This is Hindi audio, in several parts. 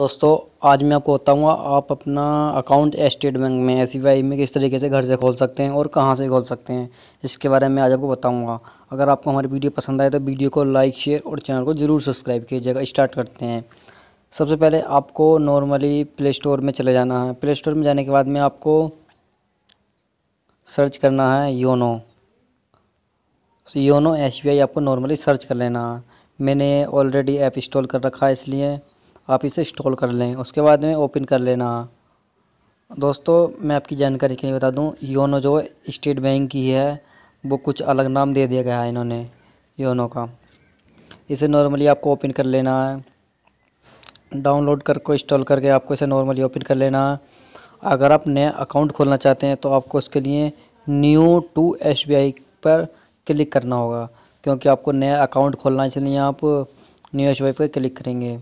दोस्तों आज मैं आपको बताऊंगा आप अपना अकाउंट स्टेट बैंक में एस e में किस तरीके से घर से खोल सकते हैं और कहां से खोल सकते हैं इसके बारे में आज आपको बताऊंगा अगर आपको हमारी वीडियो पसंद आए तो वीडियो को लाइक शेयर और चैनल को ज़रूर सब्सक्राइब कीजिएगा स्टार्ट करते हैं सबसे पहले आपको नॉर्मली प्ले स्टोर में चले जाना है प्ले स्टोर में जाने के बाद में आपको सर्च करना है योनो योनो एस आपको नॉर्मली सर्च कर लेना है मैंने ऑलरेडी ऐप इंस्टॉल कर रखा है इसलिए आप इसे इंस्टॉल कर लें उसके बाद में ओपन कर लेना दोस्तों मैं आपकी जानकारी के लिए बता दूं योनो जो स्टेट बैंक की है वो कुछ अलग नाम दे दिया गया है इन्होंने योनो का इसे नॉर्मली आपको ओपन कर लेना है डाउनलोड करके इंस्टॉल करके आपको इसे नॉर्मली ओपन कर लेना है अगर आप नया अकाउंट खोलना चाहते हैं तो आपको उसके लिए न्यू टू एस पर क्लिक करना होगा क्योंकि आपको नया अकाउंट खोलना है इसलिए आप न्यू एस पर क्लिक करेंगे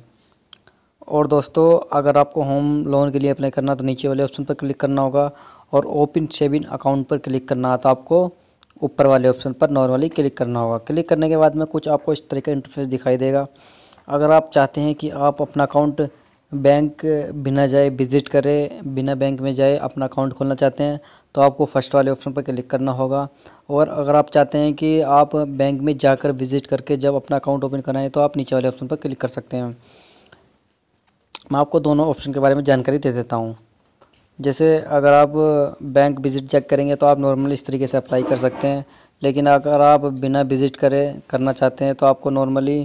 और दोस्तों अगर आपको होम लोन के लिए अप्लाई करना तो नीचे वाले ऑप्शन पर क्लिक करना होगा और ओपन सेविंग अकाउंट पर क्लिक करना तो आपको ऊपर वाले ऑप्शन पर नॉर्मली क्लिक करना होगा क्लिक करने के बाद में कुछ आपको इस तरह का इंटरफेस दिखाई देगा अगर आप चाहते हैं कि आप अपना अकाउंट बैंक बिना जाए विज़िट करें बिना बैंक में जाए अपना अकाउंट खोलना चाहते हैं तो आपको फ़र्स्ट वाले ऑप्शन पर क्लिक करना होगा और अगर आप चाहते हैं कि आप बैंक में जाकर विज़िट करके जब अपना अकाउंट ओपन कराएं तो आप नीचे वाले ऑप्शन पर क्लिक कर सकते हैं मैं आपको दोनों ऑप्शन के बारे में जानकारी दे देता हूँ जैसे अगर आप बैंक विज़िट चेक करेंगे तो आप नॉर्मली इस तरीके से अप्लाई कर सकते हैं लेकिन अगर आप बिना विज़िट करें करना चाहते हैं तो आपको नॉर्मली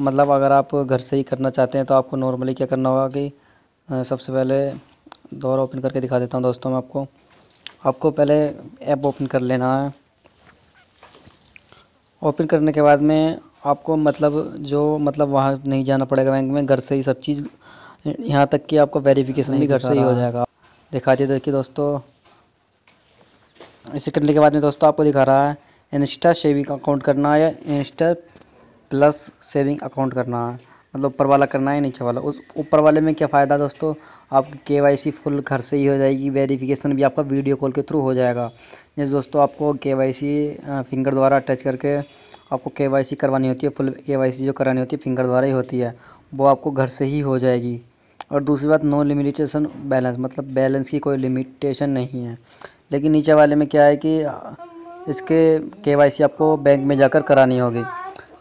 मतलब अगर आप घर से ही करना चाहते हैं तो आपको नॉर्मली क्या करना होगा कि सबसे पहले दौर ओपन करके दिखा देता हूँ दोस्तों मैं आपको आपको पहले ऐप ओपन कर लेना है ओपन करने के बाद में आपको मतलब जो मतलब वहाँ नहीं जाना पड़ेगा बैंक में घर से ही सब चीज़ यहाँ तक कि आपका वेरिफिकेशन भी तो घर से ही हो जाएगा दिखा देखिए तो दोस्तों इसे करने के बाद में दोस्तों आपको दिखा रहा है इंस्टा सेविंग अकाउंट करना है या इंस्टा प्लस सेविंग अकाउंट करना है मतलब ऊपर वाला करना है नीचे वाला उस ऊपर वाले में क्या फ़ायदा दोस्तों आपकी के वाई सी फुल घर से ही हो जाएगी वेरिफिकेशन भी आपका वीडियो कॉल के थ्रू हो जाएगा जैसे दोस्तों आपको के वाई सी फिंगर द्वारा अटैच करके आपको के करवानी होती है फुल के जो करानी होती है फिंगर द्वारा ही होती है वो आपको घर से ही हो जाएगी और दूसरी बात नो लिमिटेशन बैलेंस मतलब बैलेंस की कोई लिमिटेशन नहीं है लेकिन नीचे वाले में क्या है कि इसके के आपको बैंक में जाकर करानी होगी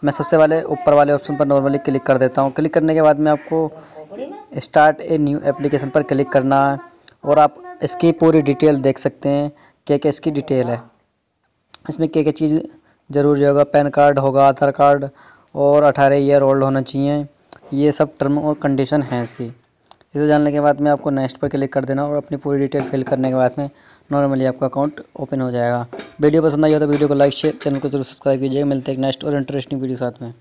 मैं सबसे वाले ऊपर वाले ऑप्शन पर नॉर्मली क्लिक कर देता हूँ क्लिक करने के बाद में आपको स्टार्ट ए न्यू एप्लीकेशन पर क्लिक करना है और आप इसकी पूरी डिटेल देख सकते हैं क्या क्या इसकी डिटेल है इसमें क्या क्या चीज़ ज़रूरी होगा पैन कार्ड होगा आधार कार्ड और अठारह ईयर ओल्ड होना चाहिए ये सब टर्म और कंडीशन हैं इसकी इसे जानने के बाद में आपको नेक्स्ट पर क्लिक कर देना और अपनी पूरी डिटेल फिल करने के बाद में नॉर्मली आपका अकाउंट ओपन हो जाएगा वीडियो पसंद आई हो तो वीडियो को लाइक शेयर चैनल को जरूर सब्सक्राइब कीजिएगा मिलते हैं नेक्स्ट और इंटरेस्टिंग वीडियो साथ में